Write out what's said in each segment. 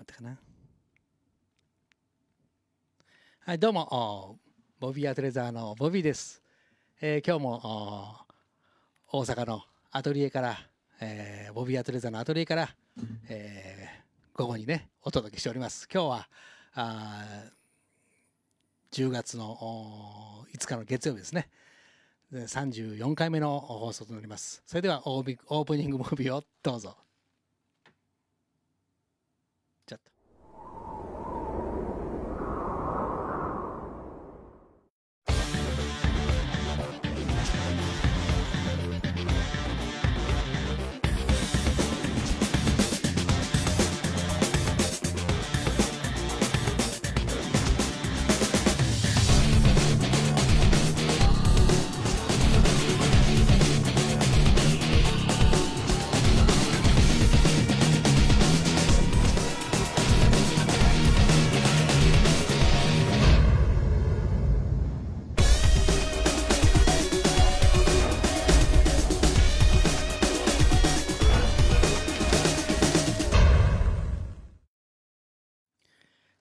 待っかな。はい、どうも、ボビーアトレザーのボビーです。えー、今日も大阪のアトリエから、えー、ボビーアトレザーのアトリエから、えー、午後にね、お届けしております。今日は、あ10月の5日の月曜日ですね。34回目の放送となります。それではオープニングムービーをどうぞ。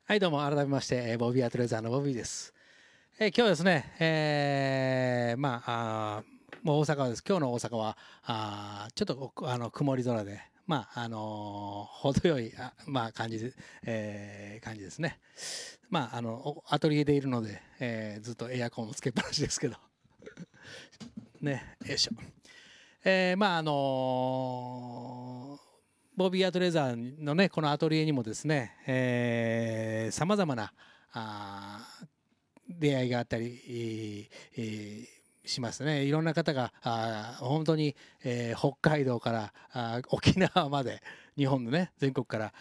はいどうも改めましてボビーアトレーザーのボビーです、えー、今日ですね、えー、まああもう大阪です今日の大阪はあちょっとあの曇り空でまああのー、程よいあ、まあ、感じで、えー、感じですねまああのアトリエでいるので、えー、ずっとエアコンをつけっぱなしですけど ねよいしょえー、まああのーボビー・アトレザーのねこのアトリエにもですねさまざまな出会いがあったり、えー、しますねいろんな方があ本当に、えー、北海道からあ沖縄まで日本のね全国から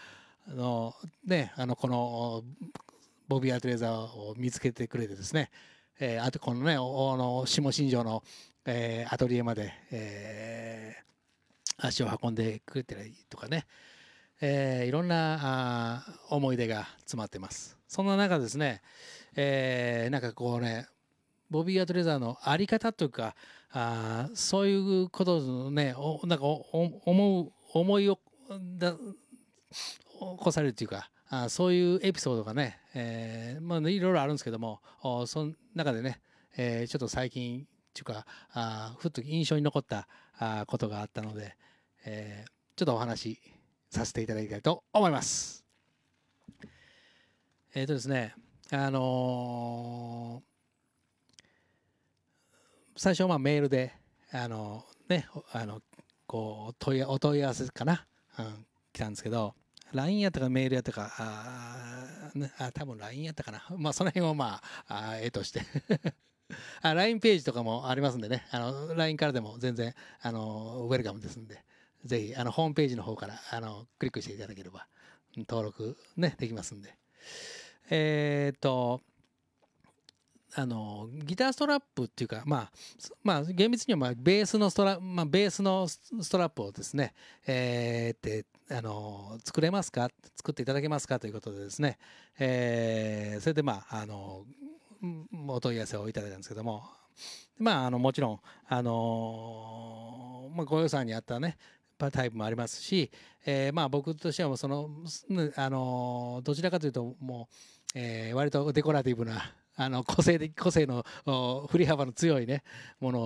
あの、ね、あのこのボビー・アトレザーを見つけてくれてですね、えー、あとこのねおの下新庄の、えー、アトリエまで、えー、足を運んでくれたりとかね、えー、いろんなあ思い出が詰まってますそんな中ですね、えー、なんかこうねボビー・アトレザーのあり方というかあそういうことをねおなんかおお思う思いをだ起こされるというかあそういうエピソードがね、えー、まあ、いろいろあるんですけどもおその中でね、えー、ちょっと最近っていうかあふっと印象に残ったあことがあったので、えー、ちょっとお話しさせていただきたいと思います。えっ、ー、とですね、あのー、最初はメールで、あのー、ね、あの、こう、問いお問い合わせかな、うん、来たんですけど、LINE やったかメールやったか、あ、ね、あ多分 LINE やったかな。まあ、その辺をまあ、絵えとして あ。LINE ページとかもありますんでね、あの、LINE からでも全然、あの、ウェルカムですんで、ぜひあのホームページの方からあのクリックしていただければ登録、ね、できますんで。えー、っとあのギターストラップっていうか、まあ、まあ厳密にはまあベースのストラ、まあ、ベースのストラップをですね、えー、ってあの作れますか作っていただけますかということでですね、えー、それでまああのお問い合わせをいただいたんですけどもまああのもちろんあの、まあ、ご予算に合ったねタイプもありますし、えー、まあ僕としてはその、あのどちらかというともう、えー、割とデコラティブなあの個性的個性の振り幅の強いねもの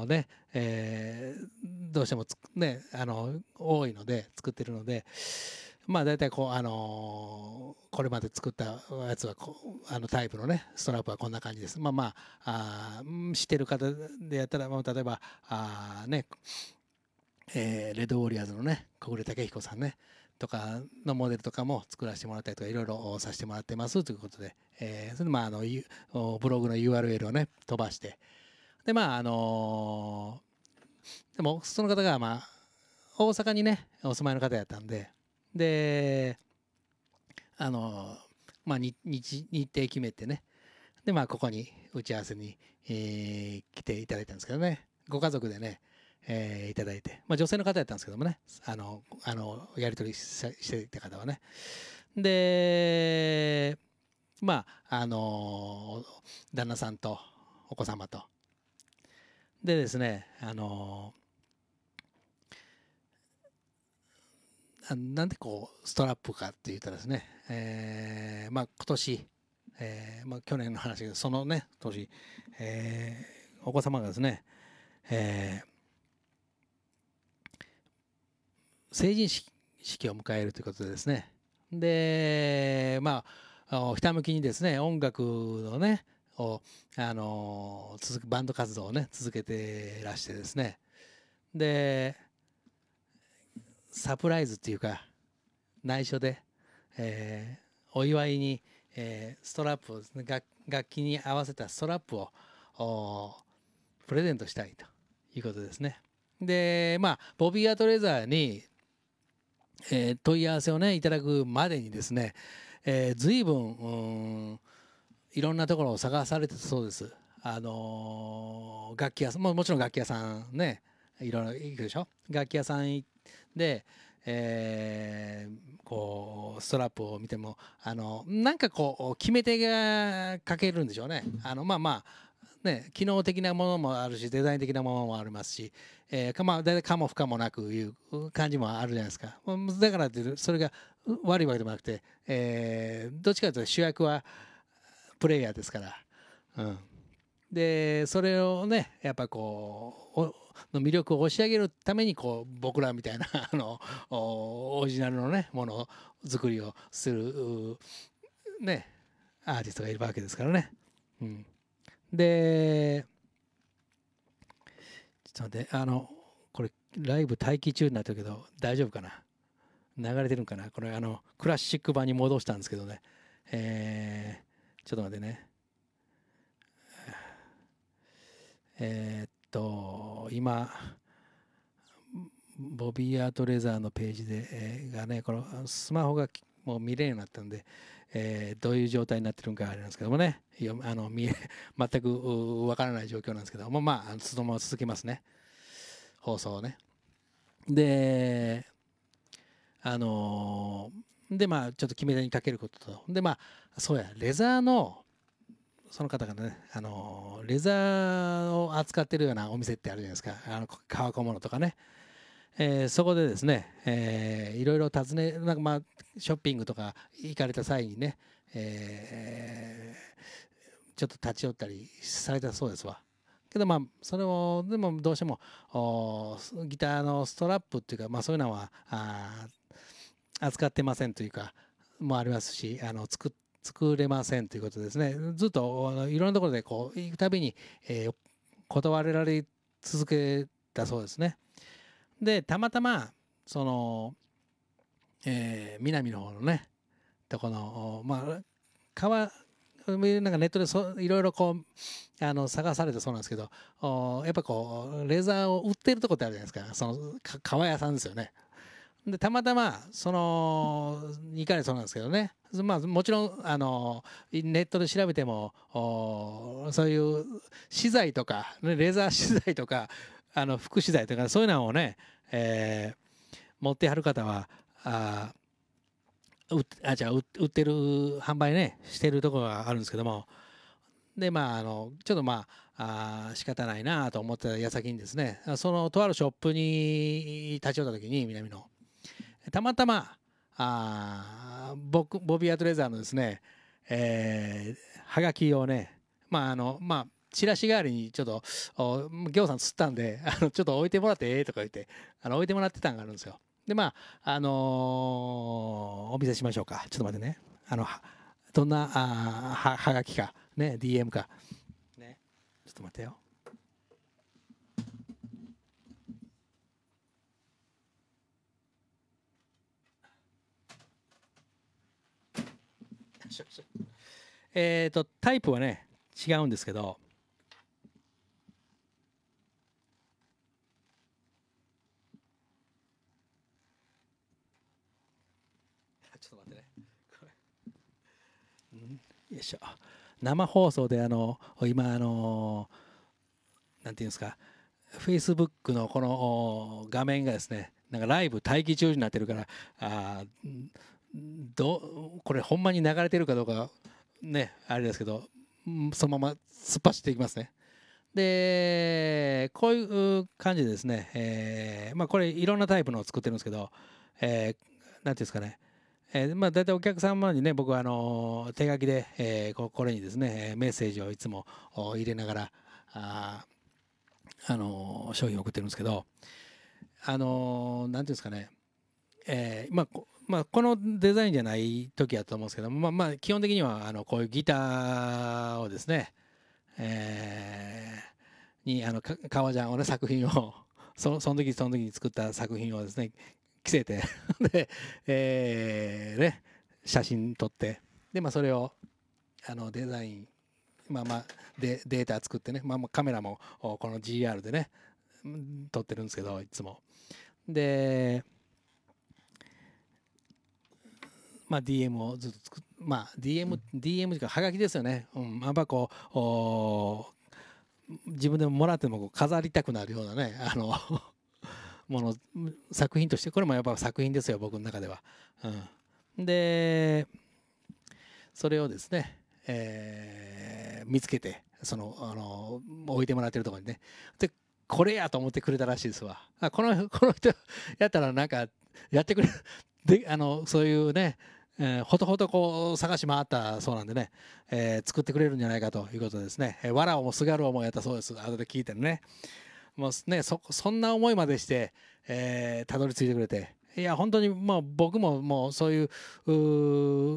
をね、えー、どうしてもねあの多いので作ってるので。まあ大体こうあのー、これまで作ったやつはこあのタイプのねストラップはこんな感じです。まあまああ知ってる方でやったら、まあ、例えばあねえー、レッドウォリアーズのね小暮武彦さんねとかのモデルとかも作らせてもらったりとかいろいろさせてもらってますということで、えー、それでまああのブログの URL をね飛ばしてでまああのー、でもその方がまあ大阪にねお住まいの方やったんでであのー、まあ日日程決めてねでまあここに打ち合わせに、えー、来ていただいたんですけどねご家族でねえー、いただいて、まあ、女性の方やったんですけどもねあのあのやり取りしていた方はねでまああの旦那さんとお子様とでですねあのなんでこうストラップかって言ったらですね、えーまあ、今年、えーまあ、去年の話そのね年、えー、お子様がですね、えー、成人式を迎えるということでですねでまあひたむきにですね音楽のねをあの続くバンド活動をね続けてらしてですねでサプライズっていうか内緒で、えー、お祝いに、えー、ストラップをね楽楽器に合わせたストラップをプレゼントしたいということですね。でまあボビー・アトレザーにえー、問い合わせをねいただくまでにですね、えー、随分んいろんなところを探されてそうです。あのー、楽器屋さんももちろん楽器屋さんねいろいろ行くでしょ楽器屋さんで、えー、こうストラップを見てもあのなんかこう決め手がかけるんでしょうねあのまあまあね、機能的なものもあるしデザイン的なものもありますし、えーまあ、大体かも不可もなくいう感じもあるじゃないですかだからってそれが悪いわけでもなくて、えー、どっちかというと主役はプレイヤーですから、うん、でそれをねやっぱこうの魅力を押し上げるためにこう僕らみたいな あのオリジナルのねもの作りをするねアーティストがいるわけですからね。うんでちょっと待ってあのこれライブ待機中になったけど大丈夫かな流れてるんかなこれあのクラシック版に戻したんですけどねえー、ちょっと待ってねえー、っと今ボビー・アート・レザーのページで、えー、がねこのスマホがもう見れるようになったんで、えー、どういう状態になってるのかあれなんですけどもねあの見え 全くわからない状況なんですけどもまあそのまま続きますね放送をね。であのー、でまあちょっと決め手にかけることとでまあそうやレザーのその方がね、あのレザーを扱ってるようなお店ってあるじゃないですかあの革小物とかねえー、そこでですね、えー、いろいろ訪ねなんかまあショッピングとか行かれた際にね、えー、ちょっと立ち寄ったりされたそうですわ。けどまあそれをでもどうしてもギターのストラップっていうか、まあ、そういうのは扱ってませんというかもありますしあの作作れませんということですねずっといろんなところでこう行くたびに、えー、断られ続けたそうですね。でたまたまその、えー、南の方のねとこのまあ川なんかネットでそいろいろこうあの探されてそうなんですけどやっぱこうレザーを売ってるとこってあるじゃないですかその革屋さんですよね。でたまたまそのいかれそうなんですけどね、まあ、もちろんあのネットで調べてもそういう資材とかレザー資材とかあの福祉材とかそういうのをね、えー、持ってはる方はああじゃあ売ってる販売ねしてるところがあるんですけどもでまああのちょっとまああ仕方ないなと思ってた矢先にですねそのとあるショップに立ち寄った時に南のたまたまあ僕ボビー・アトレザーのですねえー、はがきをねまああのまあチラシ代わりにちょっと、行さん釣ったんで、あの、ちょっと置いてもらってええとか言って、あの、置いてもらってたんがあるんですよ。で、まあ、あのー、お見せしましょうか。ちょっと待ってね。あの、どんな、あは、はがきか、ね、DM か。ね。ちょっと待ってよ。えっ、ー、と、タイプはね、違うんですけど、よいしょ生放送であの今あのなんていうんですかフェイスブックのこの画面がですねなんかライブ待機中になってるからあどこれほんまに流れてるかどうかねあれですけどそのまま突っ走っていきますね。でこういう感じでですね、えーまあ、これいろんなタイプのを作ってるんですけど、えー、なんていうんですかねえーまあ、大体お客様にね僕はあの手書きで、えー、これにですねメッセージをいつも入れながらあ、あの商品を送ってるんですけど、あのなんていうんですかね、えーまあまあ、このデザインじゃない時やと思うんですけど、まあまあ、基本的にはあのこういうギターをですね、えにあの革ジャンをね作品を その時その時に作った作品をですね着せて で、えー、ね、写真撮って、で、まあ、それを、あの、デザイン、まあまあ、で、データ作ってね、まあ、カメラも、この GR でね、撮ってるんですけど、いつも。で、まあ、DM をずっと作っまあ DM、DM とかはがきですよね。うん、あっぱこう、自分でももらっても飾りたくなるようなね、あのもの作品としてこれもやっぱ作品ですよ僕の中では。うん、でそれをですね、えー、見つけてそのあの置いてもらってるとこにねでこれやと思ってくれたらしいですわあこの この人やったらなんかやってくれる であのそういうねえー、ほとほとこう探し回ったそうなんでね、えー、作ってくれるんじゃないかということですね、えー、わらをもすがるをもやったそうです後で聞いてね、もうね、そそんな思いまでして、えー、たどり着いてくれていや本当にもう僕ももうそういう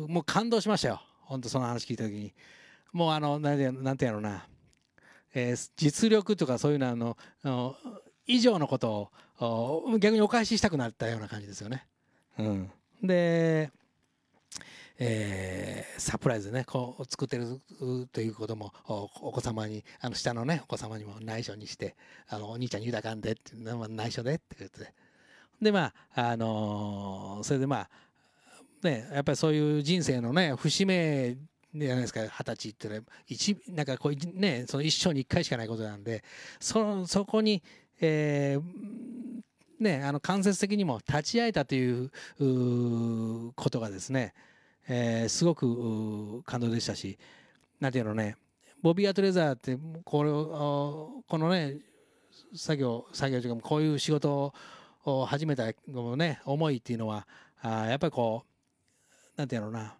もう感動しましたよ本当その話聞いた時にもうあの何てなんてやろうな、えー、実力とかそういうのあの以上のことを逆にお返ししたくなったような感じですよね。うん、でえー、サプライズねこう作ってるということもお子様にあの下のねお子様にも内緒にしてあのお兄ちゃんに豊かんでって内緒でって言ってでまああのー、それでまあねやっぱりそういう人生のね節目じゃないですか二十歳ってね一なんかこうねその一生に一回しかないことなんでそのそこに、えー、ね、あの間接的にも立ち会えたということがですねえー、すごく感動でしたし何ていうのねボビー・アトレザーってこれをこのね作業作業というかこういう仕事を始めたのね思いっていうのはあやっぱりこう何ていうのな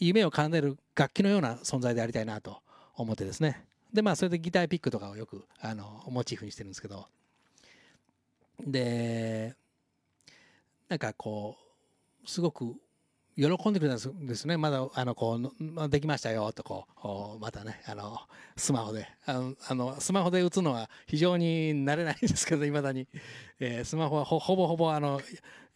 夢を奏でる楽器のような存在でありたいなと思ってですねでまあそれでギターピックとかをよくあのモチーフにしてるんですけどでなんかこうすごく喜んでくれたんですねまだあのこうできましたよとこうまたねあのスマホであのスマホで打つのは非常に慣れないんですけどいまだに、えー、スマホはほぼほぼあの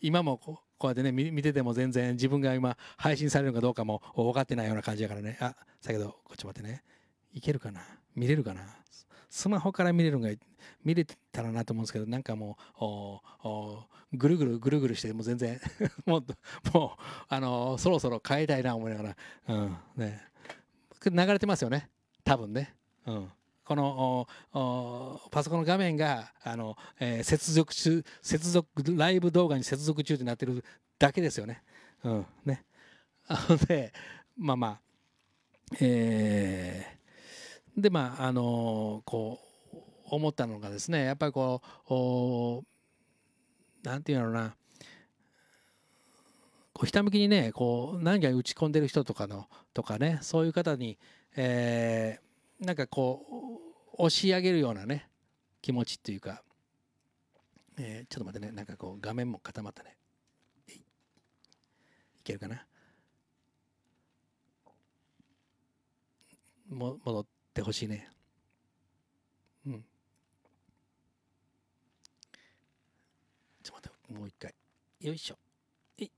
今もこうやってね見てても全然自分が今配信されるかどうかも分かってないような感じやからねあ先ほどこっち待ってねいけるかな見れるかなスマホから見れるのが見れたらなと思うんですけどなんかもうぐるぐるぐるぐるしてもう全然 もうもうあのー、そろそろ変えたいな思いながら、うんね、流れてますよね多分ね。うんこのパソコンの画面があの、えー、接続中接続ライブ動画に接続中ってなってるだけですよね。うん、ねでまあまあえー、でまああのー、こう思ったのがですねやっぱりこう何て言うのなこうひたむきにねこう何か打ち込んでる人とかのとかねそういう方に、えー、なんかこう押し上げるようなね気持ちっていうか、えー、ちょっと待ってねなんかこう画面も固まったねいけるかなも戻ってほしいねうんもう一回よいしょえい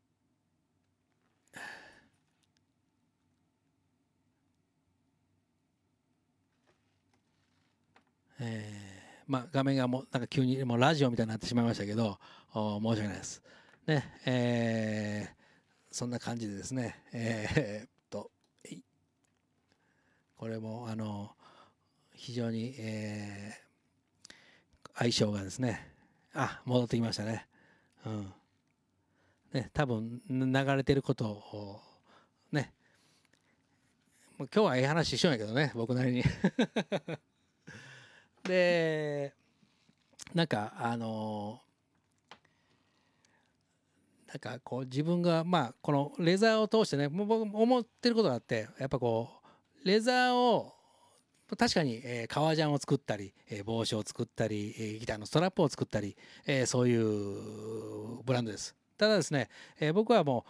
えー、まあ画面がもうなんか急にもうラジオみたいになってしまいましたけど申し訳ないですねえー、そんな感じでですねえー、っとえこれもあの非常に、えー、相性がですねあ戻ってきましたねうんね、多分流れてることをね今日はええ話しようやけどね僕なりに でなんかあのなんかこう自分がまあこのレザーを通してね僕思ってることがあってやっぱこうレザーを確かに、えー、革ジャンを作ったり、えー、帽子を作ったり、えー、ギターのストラップを作ったり、えー、そういうブランドです。ただですね、えー、僕はも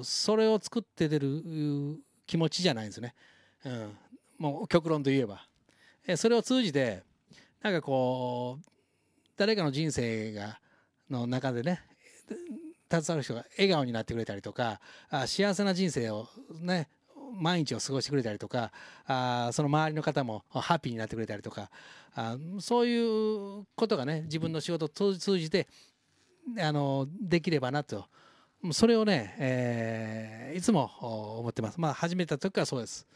うそれを作って出る気持ちじゃないんですね。うん、もう極論といえば、えー、それを通じてなんかこう誰かの人生がの中でね携わる人が笑顔になってくれたりとかあ幸せな人生をね毎日を過ごしてくれたりとかあその周りの方もハッピーになってくれたりとかあそういうことがね自分の仕事を通じてあのできればなとそれをね、えー、いつも思ってます。まあ始めた時からそうです。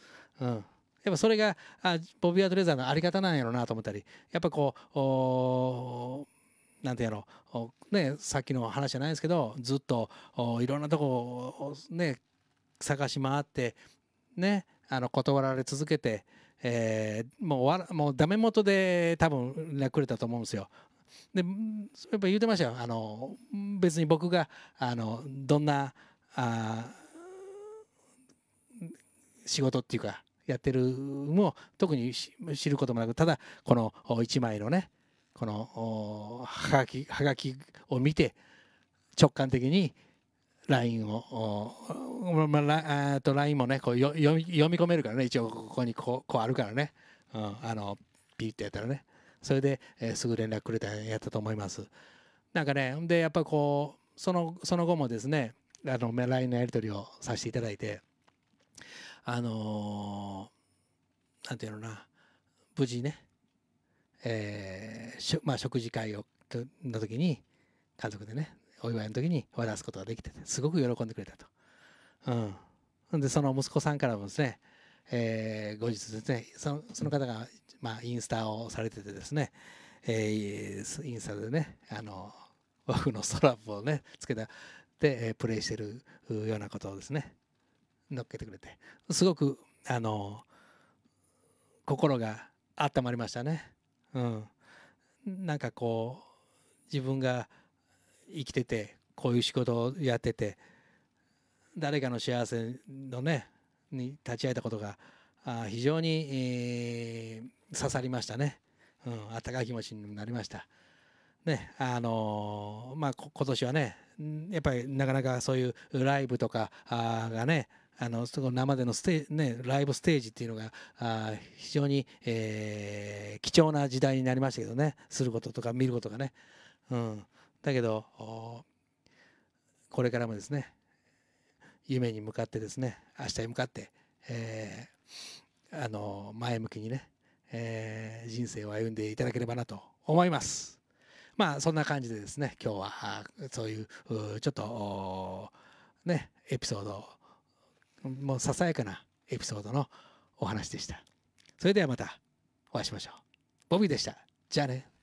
うんやっぱそれがあボビー・アドレザーのあり方なんやろうなと思ったりやっぱこうおなんてやろうねさっきの話じゃないですけどずっとおいろんなとこをね探し回ってね、あの断られ続けて、えー、もうわもうダメ元で多分連絡くれたと思うんですよ。でやっぱ言うてましたよあの別に僕があのどんなあ仕事っていうかやってるも特に知ることもなくただこの1枚のねこのはがきはがきを見て直感的に LINE を、まあ、あと l もねこう読み込めるからね一応ここにこうこうあるからね、うん、あのピッってやったらねそれで、えー、すぐ連絡くれたやったと思いますなんかねでやっぱこうそのその後もですねあの LINE のやり取りをさせていただいてあのー、なんていうのな無事ね、えーしまあ、食事会をの時に家族でねお祝いの時に渡すことができてすごく喜んでくれたと。うん、でその息子さんからもですね、えー、後日ですねそのその方が、まあ、インスタをされててですね、えー、インスタでねあの和風のストラップをねつけたで、えプレイしてるようなことをですね乗っけてくれてすごくあの心が温まりましたね。うん、なんかこう自分が生きててこういう仕事をやってて誰かの幸せのねに立ち会えたことが非常に、えー、刺さりましたね、うん、たかい気持ちになりました。ねあのー、まあ、今年はねやっぱりなかなかそういうライブとかがねあのその生でのステね、ライブステージっていうのがあ非常に、えー、貴重な時代になりましたけどねすることとか見ることがね、うん、だけどこれからもですね夢に向かってですね明日に向かって、えー、あの前向きにね、えー、人生を歩んでいただければなと思います。まあそんな感じでですね今日はそういうちょっとねエピソードもうささやかなエピソードのお話でした。それではまたお会いしましょう。ボビーでした。じゃあね。